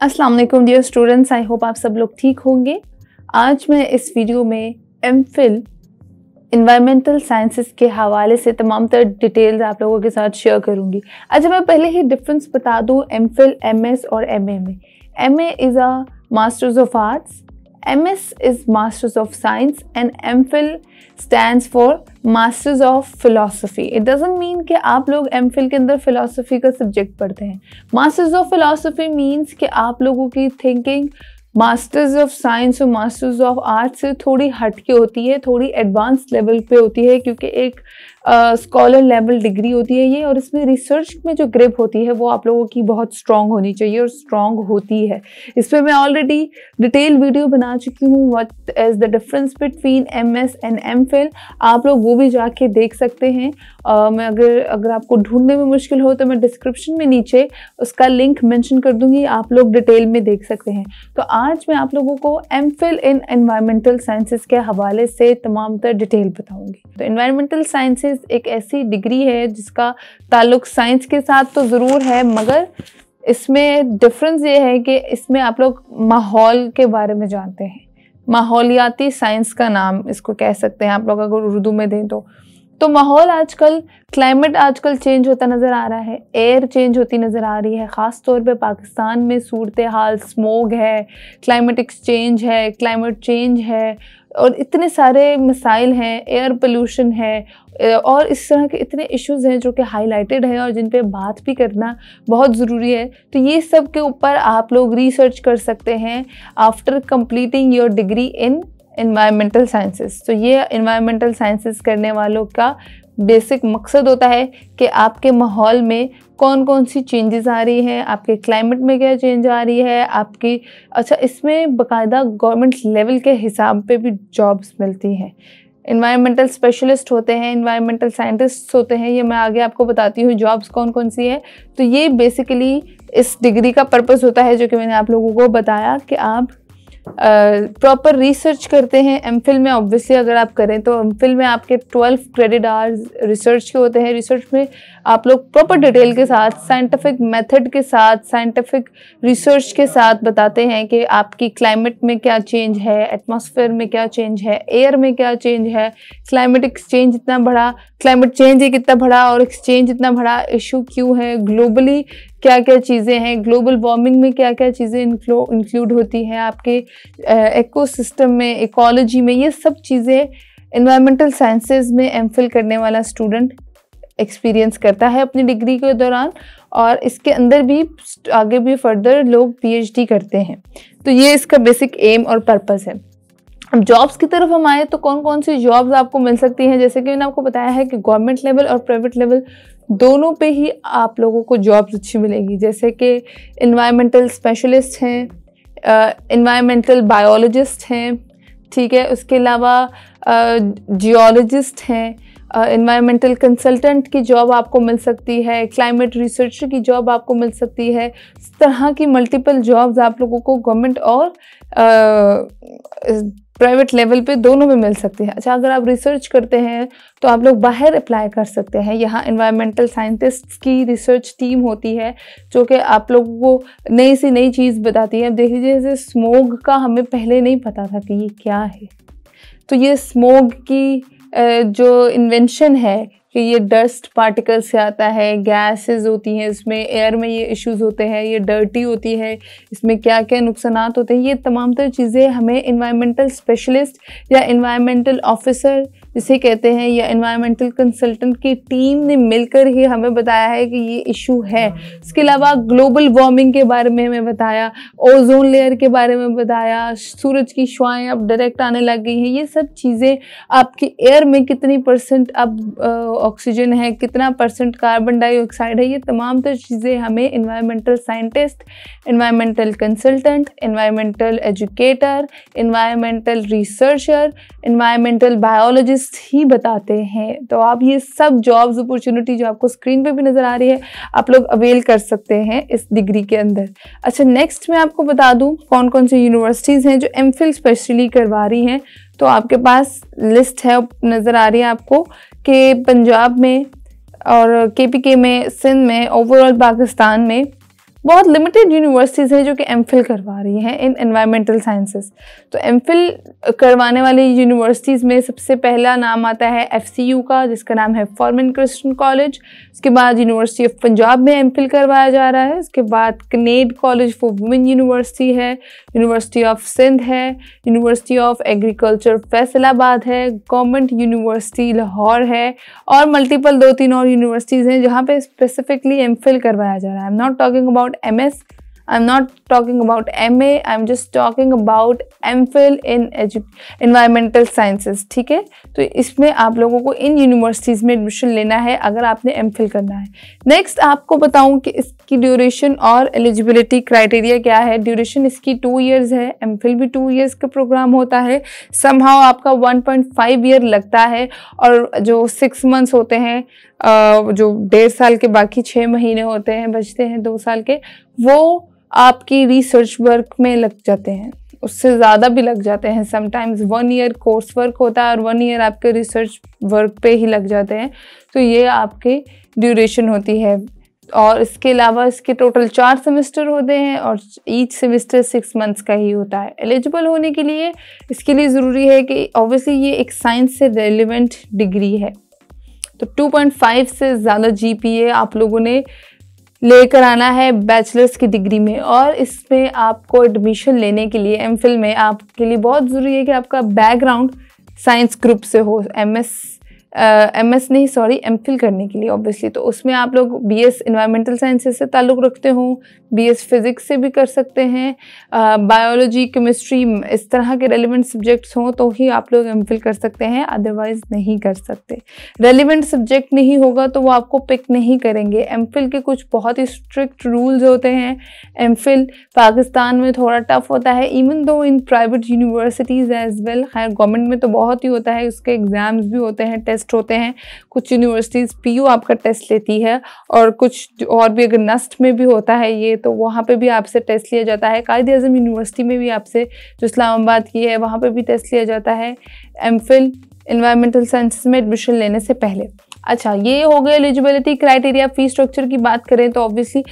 अस्सलाम वालेकुम dear students I hope आप सब लोग ठीक होंगे आज मैं इस वीडियो में एम फिल इन्वायरमेंटल साइंसिस के हवाले से तमाम तर डिटेल्स आप लोगों के साथ शेयर करूंगी अच्छा मैं पहले ही डिफरेंस बता दूँ एम फिल एम एस और एम ए में M A is a masters of arts MS is Masters of Science and MPhil stands for Masters of Philosophy. It doesn't mean कि आप लोग MPhil के अंदर philosophy का subject पढ़ते हैं Masters of Philosophy means कि आप लोगों की thinking मास्टर्स ऑफ साइंस और मास्टर्स ऑफ आर्ट्स से थोड़ी हटके होती है थोड़ी एडवांस लेवल पे होती है क्योंकि एक स्कॉलर लेवल डिग्री होती है ये और इसमें रिसर्च में जो ग्रिप होती है वो आप लोगों की बहुत स्ट्रांग होनी चाहिए और स्ट्रांग होती है इस पर मैं ऑलरेडी डिटेल वीडियो बना चुकी हूँ what is the difference between M S and M Phil आप लोग वो भी जाके देख सकते हैं uh, मैं अगर अगर आपको ढूंढने में मुश्किल हो तो मैं डिस्क्रिप्शन में नीचे उसका लिंक मैंशन कर दूँगी आप लोग डिटेल में देख सकते हैं तो आज आज मैं आप लोगों को M Phil in environmental sciences के हवाले से तमाम तर डिटेल बताऊंगी तो एनवायरमेंटल साइंसिस एक ऐसी डिग्री है जिसका ताल्लुक साइंस के साथ तो ज़रूर है मगर इसमें डिफरेंस ये है कि इसमें आप लोग माहौल के बारे में जानते हैं माहौलियाती साइंस का नाम इसको कह सकते हैं आप लोग अगर उर्दू में दें तो तो माहौल आजकल क्लाइमेट आजकल चेंज होता नज़र आ रहा है एयर चेंज होती नज़र आ रही है ख़ास तौर पे पाकिस्तान में सूरत हाल स्मोग है क्लाइमेट एक्सचेंज है क्लाइमेट चेंज है और इतने सारे मसाइल हैं एयर पोल्यूशन है और इस तरह के इतने इश्यूज हैं जो कि हाईलाइटेड है और जिन पे बात भी करना बहुत ज़रूरी है तो ये सब के ऊपर आप लोग रिसर्च कर सकते हैं after completing your degree in environmental sciences तो ये इन्वायरमेंटल साइंसेस करने वालों का बेसिक मकसद होता है कि आपके माहौल में कौन कौन सी चेंजेस आ रही हैं आपके क्लाइमेट में क्या चेंज आ रही है आपकी अच्छा इसमें बकायदा गवर्नमेंट लेवल के हिसाब पे भी जॉब्स मिलती हैं इन्वायरमेंटल स्पेशलिस्ट होते हैं इन्वायरमेंटल साइंटिस्ट होते हैं ये मैं आगे आपको बताती हूँ जॉब्स कौन कौन सी हैं तो ये बेसिकली इस डिग्री का पर्पज़ होता है जो कि मैंने आप लोगों को बताया कि आप प्रॉपर रिसर्च करते हैं एम में ऑब्वियसली अगर आप करें तो एम में आपके ट्वेल्व क्रेडिट आवर्स रिसर्च के होते हैं रिसर्च में आप लोग प्रॉपर डिटेल के साथ साइंटिफिक मेथड के साथ साइंटिफिक रिसर्च के साथ बताते हैं कि आपकी क्लाइमेट में क्या चेंज है एटमॉस्फेयर में क्या चेंज है एयर में क्या चेंज है क्लाइमेट एक्सचेंज इतना बड़ा क्लाइमेट चेंज एक इतना बड़ा और एक्सचेंज इतना बड़ा इशू क्यों है ग्लोबली क्या क्या चीज़ें हैं ग्लोबल वार्मिंग में क्या क्या चीज़ें इंक्लूड होती हैं आपके एकोसिस्टम में इकोलॉजी में ये सब चीज़ें इन्वायरमेंटल साइंसेज में एम करने वाला स्टूडेंट एक्सपीरियंस करता है अपनी डिग्री के दौरान और इसके अंदर भी आगे भी फर्दर लोग पीएचडी करते हैं तो ये इसका बेसिक एम और पर्पस है अब जॉब्स की तरफ हम आए तो कौन कौन सी जॉब्स आपको मिल सकती हैं जैसे कि मैंने आपको बताया है कि गवर्नमेंट लेवल और प्राइवेट लेवल दोनों पे ही आप लोगों को जॉब्स अच्छी मिलेगी जैसे कि इन्वायरमेंटल स्पेशलिस्ट हैं इन्वायरमेंटल बायोलॉजिस्ट हैं ठीक है उसके अलावा जियोलॉजिस्ट हैं इन्वायरमेंटल uh, कंसल्टेंट की जॉब आपको मिल सकती है क्लाइमेट रिसर्चर की जॉब आपको मिल सकती है इस तरह की मल्टीपल जॉब्स आप लोगों को गवर्नमेंट और प्राइवेट लेवल पे दोनों में मिल सकती है अच्छा अगर आप रिसर्च करते हैं तो आप लोग बाहर अप्लाई कर सकते हैं यहाँ इन्वायरमेंटल साइंटिस्ट की रिसर्च टीम होती है जो कि आप लोगों को नई सी नई चीज़ बताती है अब देख लीजिए जैसे स्मोग का हमें पहले नहीं पता था कि ये क्या है तो ये स्मोग की जो इन्वेंशन है कि ये डस्ट पार्टिकल से आता है गैसेस होती हैं इसमें एयर में ये इश्यूज होते हैं ये डर्टी होती है इसमें क्या क्या नुकसान होते हैं ये तमाम तर चीज़ें हमें इन्वायरमेंटल स्पेशलिस्ट या इन्वायरमेंटल ऑफिसर जिसे कहते हैं या इन्वायरमेंटल कंसल्टेंट की टीम ने मिलकर ही हमें बताया है कि ये इशू है इसके अलावा ग्लोबल वार्मिंग के बारे में हमें बताया ओजोन लेयर के बारे में बताया सूरज की शुआएँ अब डायरेक्ट आने लग गई हैं ये सब चीज़ें आपके एयर में कितनी परसेंट अब ऑक्सीजन है कितना परसेंट कार्बन डाइऑक्साइड है ये तमाम तो चीज़ें हमें environmental scientist environmental consultant environmental educator environmental researcher environmental biologist scientist ही बताते हैं तो आप ये सब जॉब्स अपॉर्चुनिटी जो आपको स्क्रीन पे भी नज़र आ रही है आप लोग अवेल कर सकते हैं इस डिग्री के अंदर अच्छा नेक्स्ट मैं आपको बता दूँ कौन कौन सी यूनिवर्सिटीज़ हैं जो एम स्पेशली करवा रही हैं तो आपके पास लिस्ट है नज़र आ रही है आपको कि पंजाब में और के में सिंध में ओवरऑल पाकिस्तान में बहुत लिमिटेड यूनिवर्सिटीज़ हैं जो कि एम करवा रही हैं इन एनवायरमेंटल साइंसेस तो एम करवाने वाली यूनिवर्सिटीज़ में सबसे पहला नाम आता है एफ का जिसका नाम है फॉर्मिन क्रिश्चन कॉलेज उसके बाद यूनिवर्सिटी ऑफ पंजाब में एम करवाया जा रहा है उसके बाद Kinnaird college for women university है यूनिवर्सिटी ऑफ सिंध है यूनिवर्सिटी ऑफ एग्रीकल्चर फैसलाबाद है गवर्नमेंट यूनिवर्सिटी लाहौर है और मल्टीपल दो तीन और यूनिवर्सिटीज़ हैं जहाँ पे स्पेसिफिकली एम करवाया जा रहा है I am not talking about MS I am not talking about M A I am just talking about M Phil in edu environmental sciences ठीक है तो इसमें आप लोगों को इन यूनिवर्सिटीज़ में एडमिशन लेना है अगर आपने एम फिल करना है नेक्स्ट आपको बताऊँ कि इसकी ड्यूरेशन और एलिजिबिलिटी क्राइटेरिया क्या है ड्यूरेशन इसकी टू ईयर्स है एम फिल भी टू ईयर्स का प्रोग्राम होता है समहाव आपका वन पॉइंट फाइव ईयर लगता है और जो सिक्स मंथ्स होते हैं जो डेढ़ साल के बाकी छः महीने होते हैं बचते हैं दो साल के वो आपकी रिसर्च वर्क में लग जाते हैं उससे ज़्यादा भी लग जाते हैं sometimes one year course work होता है और वन ईयर आपके रिसर्च वर्क पे ही लग जाते हैं तो ये आपके ड्यूरेशन होती है और इसके अलावा इसके टोटल चार सेमेस्टर होते हैं और ईच सेमेस्टर सिक्स मंथ्स का ही होता है एलिजिबल होने के लिए इसके लिए ज़रूरी है कि ऑब्वियसली ये एक साइंस से रेलिवेंट डिग्री है तो 2.5 से ज़्यादा जी आप लोगों ने लेकर आना है बैचलर्स की डिग्री में और इसमें आपको एडमिशन लेने के लिए एम में आपके लिए बहुत ज़रूरी है कि आपका बैकग्राउंड साइंस ग्रुप से हो एम एस एम एस नहीं सॉरी एम फिल करने के लिए ऑब्वियसली तो उसमें आप लोग बी एस इन्वायरमेंटल साइंसेज से ताल्लुक़ रखते हों बी एस फिज़िक्स से भी कर सकते हैं बायोलॉजी केमिस्ट्री इस तरह के रेलिवेंट सब्जेक्ट्स हों तो ही आप लोग एम फिल कर सकते हैं अदरवाइज़ नहीं कर सकते रेलिवेंट सब्जेक्ट नहीं होगा तो वो आपको पिक नहीं करेंगे एम फिल के कुछ बहुत ही स्ट्रिक्ट रूल्स होते हैं एम फिल पाकिस्तान में थोड़ा टफ होता है even though in private universities as well खैर गवर्नमेंट में तो बहुत ही होता है उसके एग्ज़ाम्स भी होते हैं टेस्ट टेस्ट होते हैं कुछ यूनिवर्सिटीज़ यू आपका टेस्ट लेती है और कुछ और भी अगर नस्ट में भी होता है ये तो वहाँ पर भी आपसे टेस्ट लिया जाता है कायद अजम यूनिवर्सिटी में भी आपसे जो इस्लामाबाद की है वहाँ पर भी टेस्ट लिया जाता है एम फिल इन्वायरमेंटल साइंस में एडमिशन लेने से पहले अच्छा ये हो गया एलिजिबिलिटी क्राइटेरिया फ़ी स्ट्रक्चर की बात करें तो ऑब्वियसली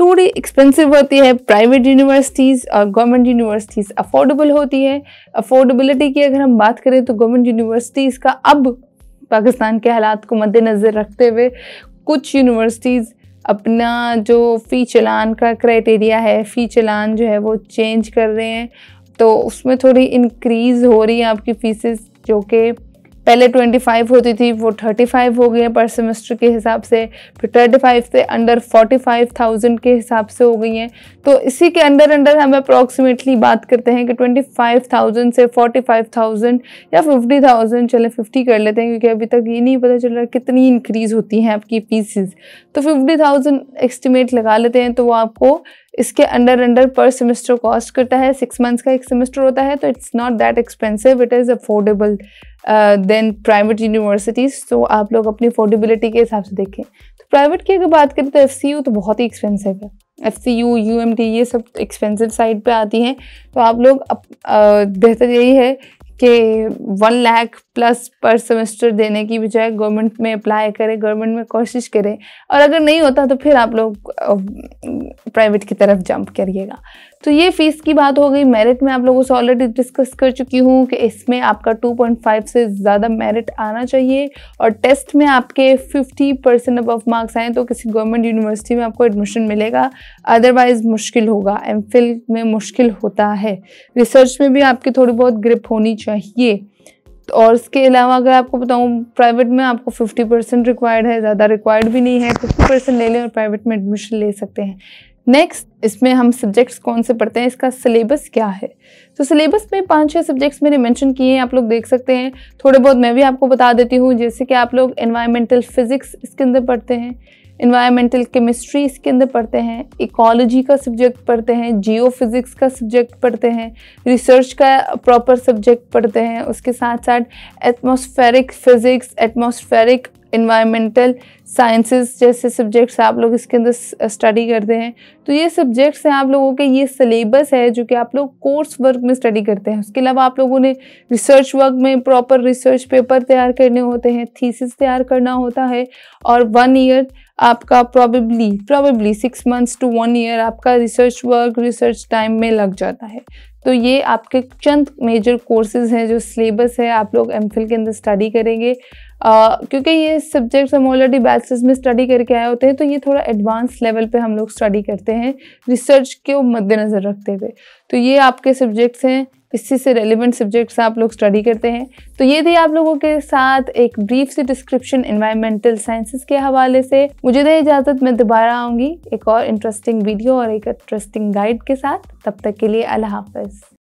थोड़ी एक्सपेंसिव होती है प्राइवेट यूनिवर्सिटीज़ और गवर्नमेंट यूनिवर्सिटीज़ अफोर्डेबल होती है अफोर्डेबिलिटी की अगर हम बात करें तो गवर्नमेंट यूनिवर्सिटीज़ का अब पाकिस्तान के हालात को मद्देनज़र रखते हुए कुछ यूनिवर्सिटीज़ अपना जो फ़ी चलान का क्राइटेरिया है फ़ी चलान जो है वो चेंज कर रहे हैं तो उसमें थोड़ी इनक्रीज़ हो रही है आपकी फ़ीसेस जो कि पहले 25 होती थी वो 35 हो गई है पर सेमेस्टर के हिसाब से फिर 35 से अंडर 45,000 के हिसाब से हो गई हैं तो इसी के अंडर अंडर हम अप्रॉक्सीमेटली बात करते हैं कि 25,000 से 45,000 या 50,000 चले 50 कर लेते हैं क्योंकि अभी तक ये नहीं पता चल रहा कितनी इंक्रीज़ होती हैं आपकी फीसिस तो 50,000 एस्टिमेट लगा लेते हैं तो वो आपको इसके under under per semester cost करता है सिक्स मंथ्स का एक सेमेस्टर होता है तो it's not that expensive it is affordable then private universities तो आप लोग अपनी अफोर्डेबिलिटी के हिसाब से देखें तो प्राइवेट की अगर बात करें तो एफ तो बहुत ही एक्सपेंसिव है F C U U M T ये सब एक्सपेंसिव साइड पर आती हैं तो आप लोग अब uh, बेहतर यही है कि one lakh plus per semester देने की बजाय गवर्नमेंट में अप्लाई करें गवर्नमेंट में कोशिश करें और अगर नहीं होता तो फिर आप लोग प्राइवेट की तरफ जंप करिएगा तो ये फ़ीस की बात हो गई मेरिट में आप लोगों से ऑलरेडी डिस्कस कर चुकी हूँ कि इसमें आपका 2.5 से ज़्यादा मेरिट आना चाहिए और टेस्ट में आपके 50 परसेंट अब मार्क्स आएँ तो किसी गवर्नमेंट यूनिवर्सिटी में आपको एडमिशन मिलेगा अदरवाइज़ मुश्किल होगा एम में मुश्किल होता है रिसर्च में भी आपकी थोड़ी बहुत ग्रिप होनी चाहिए और इसके अलावा अगर आपको बताऊँ प्राइवेट में आपको 50 परसेंट रिक्वायर्ड है ज़्यादा रिक्वायर्ड भी नहीं है 50 परसेंट ले लें और प्राइवेट में एडमिशन ले सकते हैं नेक्स्ट इसमें हम सब्जेक्ट्स कौन से पढ़ते हैं इसका सिलेबस क्या है तो सिलेबस में पांच छह सब्जेक्ट्स मैंने मेंशन किए हैं आप लोग देख सकते हैं थोड़े बहुत मैं भी आपको बता देती हूँ जैसे कि आप लोग एनवायरमेंटल फिजिक्स इसके अंदर पढ़ते हैं इन्वायरमेंटल केमिस्ट्री इसके अंदर पढ़ते हैं इकोलॉजी का सब्जेक्ट पढ़ते हैं जियो फिज़िक्स का सब्जेक्ट पढ़ते हैं रिसर्च का प्रॉपर सब्जेक्ट पढ़ते हैं उसके साथ साथ atmospheric physics atmospheric environmental sciences जैसे सब्जेक्ट्स आप लोग इसके अंदर स्टडी uh, करते हैं तो ये सब्जेक्ट्स हैं आप लोगों के ये सिलेबस है जो कि आप लोग कोर्स वर्क में स्टडी करते हैं उसके अलावा आप लोगों ने रिसर्च वर्क में प्रॉपर रिसर्च पेपर तैयार करने होते हैं थीसिस तैयार करना होता है और वन ईयर आपका probably probably six months to one year आपका रिसर्च वर्क रिसर्च टाइम में लग जाता है तो ये आपके चंद मेजर कोर्सेज हैं जो सिलेबस है आप लोग एम के अंदर स्टडी करेंगे आ, क्योंकि ये सब्जेक्ट्स हम ऑलरेडी बैचलर्स में स्टडी करके आए होते हैं तो ये थोड़ा एडवांस लेवल पे हम लोग स्टडी करते हैं रिसर्च के मद्देनज़र रखते हुए तो ये आपके सब्जेक्ट्स हैं किससे से रेलिवेंट सब्जेक्ट्स आप लोग स्टडी करते हैं तो ये थी आप लोगों के साथ एक ब्रीफ सी डिस्क्रिप्शन इन्वायरमेंटल साइंसेस के हवाले से मुझे दे तो इजाज़त मैं दोबारा आऊँगी एक और इंटरेस्टिंग वीडियो और एक इंटरेस्टिंग गाइड के साथ तब तक के लिए अल्लाह हाफ